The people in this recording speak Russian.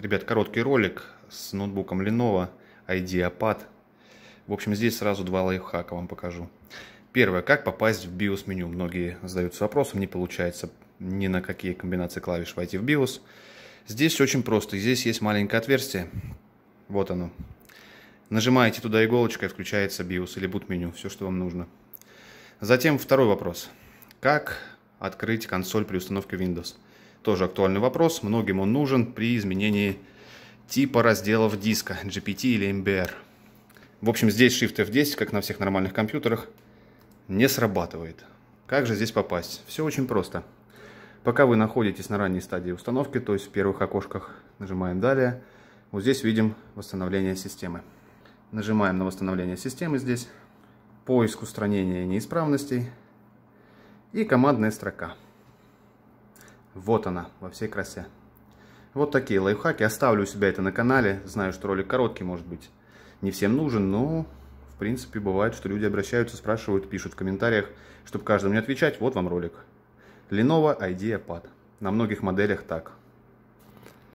Ребят, короткий ролик с ноутбуком Lenovo IdeaPad. В общем, здесь сразу два лайфхака вам покажу. Первое, как попасть в BIOS меню. Многие задаются вопросом, не получается ни на какие комбинации клавиш войти в BIOS. Здесь все очень просто. Здесь есть маленькое отверстие. Вот оно. Нажимаете туда иголочкой, включается BIOS или boot меню. Все, что вам нужно. Затем второй вопрос. Как открыть консоль при установке Windows? Тоже актуальный вопрос. Многим он нужен при изменении типа разделов диска, GPT или MBR. В общем, здесь Shift F10, как на всех нормальных компьютерах, не срабатывает. Как же здесь попасть? Все очень просто. Пока вы находитесь на ранней стадии установки, то есть в первых окошках, нажимаем «Далее». Вот здесь видим восстановление системы. Нажимаем на восстановление системы здесь, поиск устранения неисправностей и командная строка. Вот она, во всей красе. Вот такие лайфхаки. Оставлю у себя это на канале. Знаю, что ролик короткий, может быть, не всем нужен, но, в принципе, бывает, что люди обращаются, спрашивают, пишут в комментариях, чтобы каждому не отвечать. Вот вам ролик. Lenovo IdeaPad. На многих моделях так.